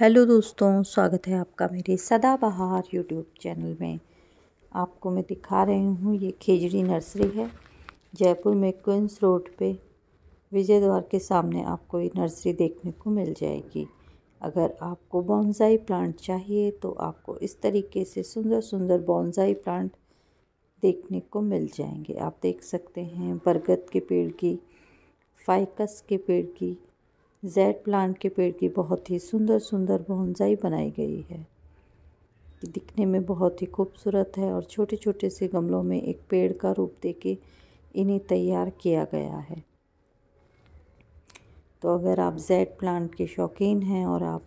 hello दोस्तों स्वागत है आपका मेरे सदाबहार यूट्यूब चैनल में आपको मैं दिखा रही हूँ ये खेजड़ी नर्सरी है जयपुर में क्विंस रोड पे विजय द्वार के सामने आपको ये नर्सरी देखने को मिल जाएगी अगर आपको बॉन्जाई प्लांट चाहिए तो आपको इस तरीके से सुंदर सुंदर बॉन्जाई प्लांट देखने को मिल जाएंगे आप देख सकते हैं बरगद के पेड़ की फाइकस के पेड़ की जेड प्लांट के पेड़ की बहुत ही सुंदर सुंदर बोनजाई बनाई गई है दिखने में बहुत ही खूबसूरत है और छोटे छोटे से गमलों में एक पेड़ का रूप देके इन्हें तैयार किया गया है तो अगर आप जेड प्लांट के शौकीन हैं और आप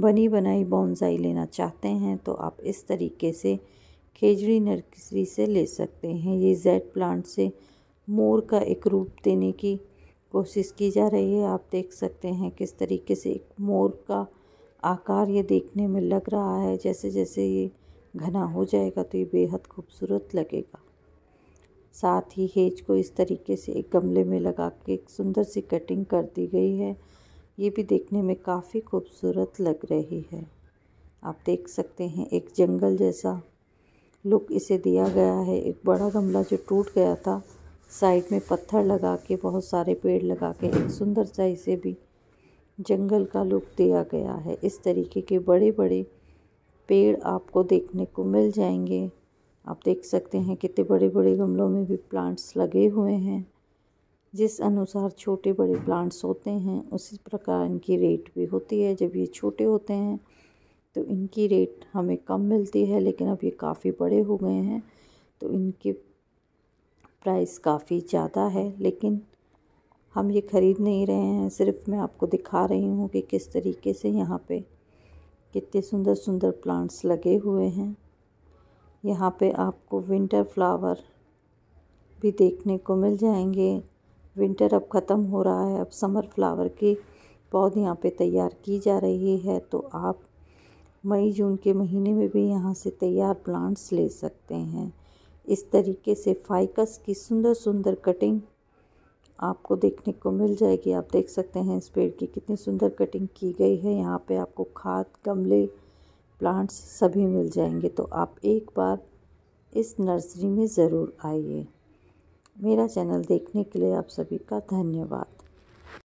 बनी बनाई बोनजाई लेना चाहते हैं तो आप इस तरीके से खेजड़ी नर्सरी से ले सकते हैं ये जेड प्लांट से मोर का एक रूप देने की कोशिश की जा रही है आप देख सकते हैं किस तरीके से एक मोर का आकार ये देखने में लग रहा है जैसे जैसे ये घना हो जाएगा तो ये बेहद खूबसूरत लगेगा साथ ही हेज को इस तरीके से एक गमले में लगा के एक सुंदर सी कटिंग कर दी गई है ये भी देखने में काफ़ी खूबसूरत लग रही है आप देख सकते हैं एक जंगल जैसा लुक इसे दिया गया है एक बड़ा गमला जो टूट गया था साइड में पत्थर लगा के बहुत सारे पेड़ लगा के एक सुंदर सा इसे भी जंगल का लुक दिया गया है इस तरीके के बड़े बड़े पेड़ आपको देखने को मिल जाएंगे आप देख सकते हैं कितने बड़े बड़े गमलों में भी प्लांट्स लगे हुए हैं जिस अनुसार छोटे बड़े प्लांट्स होते हैं उसी प्रकार इनकी रेट भी होती है जब ये छोटे होते हैं तो इनकी रेट हमें कम मिलती है लेकिन अब ये काफ़ी बड़े हो गए हैं तो इनके प्राइस काफ़ी ज़्यादा है लेकिन हम ये ख़रीद नहीं रहे हैं सिर्फ मैं आपको दिखा रही हूँ कि किस तरीके से यहाँ पे कितने सुंदर सुंदर प्लांट्स लगे हुए हैं यहाँ पे आपको विंटर फ्लावर भी देखने को मिल जाएंगे विंटर अब ख़त्म हो रहा है अब समर फ्लावर के पौध यहाँ पे तैयार की जा रही है तो आप मई जून के महीने में भी यहाँ से तैयार प्लांट्स ले सकते हैं इस तरीके से फाइकस की सुंदर सुंदर कटिंग आपको देखने को मिल जाएगी आप देख सकते हैं इस पेड़ की कितनी सुंदर कटिंग की गई है यहाँ पे आपको खाद गमले प्लांट्स सभी मिल जाएंगे तो आप एक बार इस नर्सरी में ज़रूर आइए मेरा चैनल देखने के लिए आप सभी का धन्यवाद